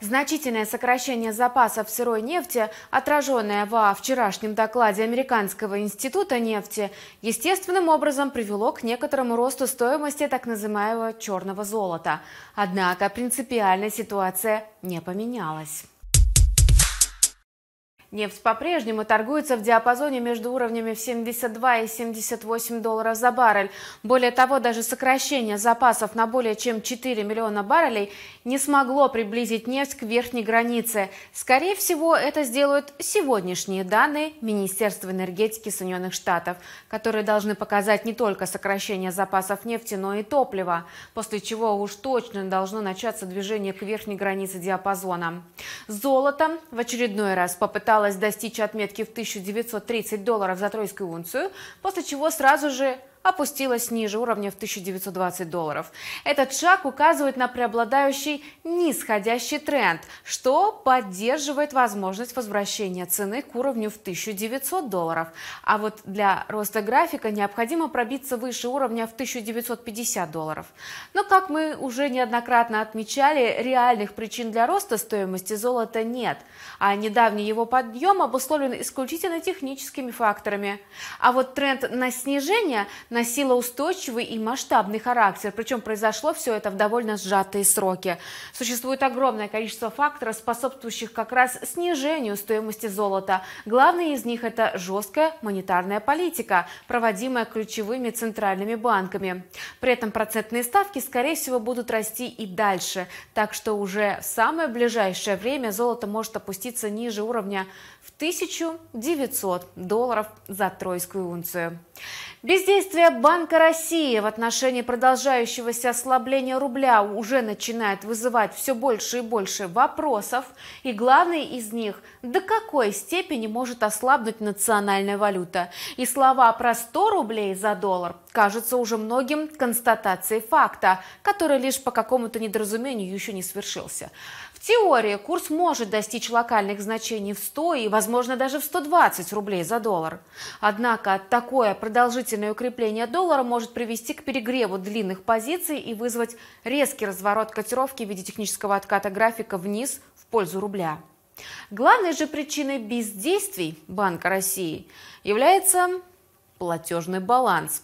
Значительное сокращение запасов сырой нефти, отраженное во вчерашнем докладе Американского института нефти, естественным образом привело к некоторому росту стоимости так называемого черного золота. Однако принципиальная ситуация не поменялась. Нефть по-прежнему торгуется в диапазоне между уровнями в 72 и 78 долларов за баррель. Более того, даже сокращение запасов на более чем 4 миллиона баррелей не смогло приблизить нефть к верхней границе. Скорее всего, это сделают сегодняшние данные Министерства энергетики Соединенных Штатов, которые должны показать не только сокращение запасов нефти, но и топлива, после чего уж точно должно начаться движение к верхней границе диапазона. Золото в очередной раз попыталось удалось достичь отметки в 1930 долларов за тройскую унцию, после чего сразу же опустилась ниже уровня в 1920 долларов. Этот шаг указывает на преобладающий нисходящий тренд, что поддерживает возможность возвращения цены к уровню в 1900 долларов. А вот для роста графика необходимо пробиться выше уровня в 1950 долларов. Но, как мы уже неоднократно отмечали, реальных причин для роста стоимости золота нет, а недавний его подъем обусловлен исключительно техническими факторами. А вот тренд на снижение – носила устойчивый и масштабный характер, причем произошло все это в довольно сжатые сроки. Существует огромное количество факторов, способствующих как раз снижению стоимости золота. Главный из них – это жесткая монетарная политика, проводимая ключевыми центральными банками. При этом процентные ставки, скорее всего, будут расти и дальше, так что уже в самое ближайшее время золото может опуститься ниже уровня в 1900 долларов за тройскую унцию. Бездействие Действия Банка России в отношении продолжающегося ослабления рубля уже начинает вызывать все больше и больше вопросов, и главный из них – до какой степени может ослабнуть национальная валюта? И слова про 100 рублей за доллар кажутся уже многим констатацией факта, который лишь по какому-то недоразумению еще не свершился. В теории курс может достичь локальных значений в 100 и, возможно, даже в 120 рублей за доллар. Однако такое продолжительное укрепление ослабление доллара может привести к перегреву длинных позиций и вызвать резкий разворот котировки в виде технического отката графика вниз в пользу рубля. Главной же причиной бездействий Банка России является платежный баланс.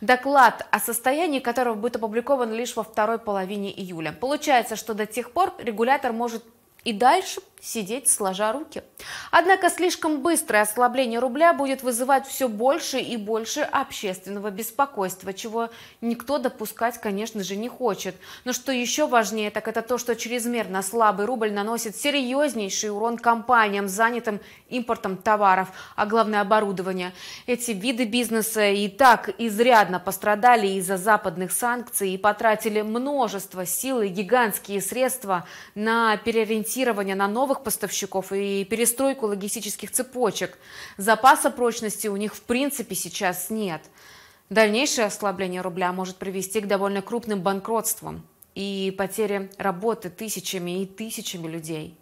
Доклад о состоянии которого будет опубликован лишь во второй половине июля. Получается, что до тех пор регулятор может и дальше сидеть сложа руки. Однако слишком быстрое ослабление рубля будет вызывать все больше и больше общественного беспокойства, чего никто допускать, конечно же, не хочет. Но что еще важнее, так это то, что чрезмерно слабый рубль наносит серьезнейший урон компаниям, занятым импортом товаров, а главное оборудования. Эти виды бизнеса и так изрядно пострадали из-за западных санкций и потратили множество сил и гигантские средства на переориентирование на новые новых поставщиков и перестройку логистических цепочек. Запаса прочности у них в принципе сейчас нет. Дальнейшее ослабление рубля может привести к довольно крупным банкротствам и потере работы тысячами и тысячами людей.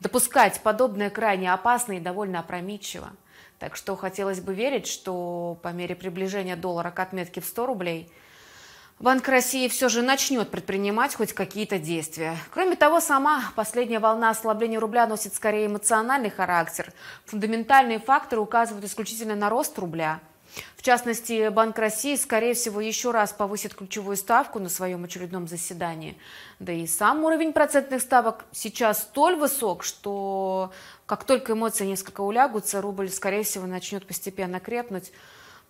Допускать подобное крайне опасно и довольно опрометчиво. Так что хотелось бы верить, что по мере приближения доллара к отметке в 100 рублей – Банк России все же начнет предпринимать хоть какие-то действия. Кроме того, сама последняя волна ослабления рубля носит скорее эмоциональный характер. Фундаментальные факторы указывают исключительно на рост рубля. В частности, Банк России, скорее всего, еще раз повысит ключевую ставку на своем очередном заседании. Да и сам уровень процентных ставок сейчас столь высок, что как только эмоции несколько улягутся, рубль, скорее всего, начнет постепенно крепнуть.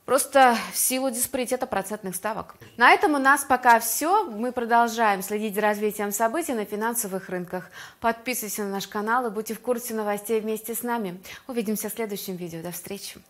Просто в силу диспаритета процентных ставок. На этом у нас пока все. Мы продолжаем следить за развитием событий на финансовых рынках. Подписывайтесь на наш канал и будьте в курсе новостей вместе с нами. Увидимся в следующем видео. До встречи.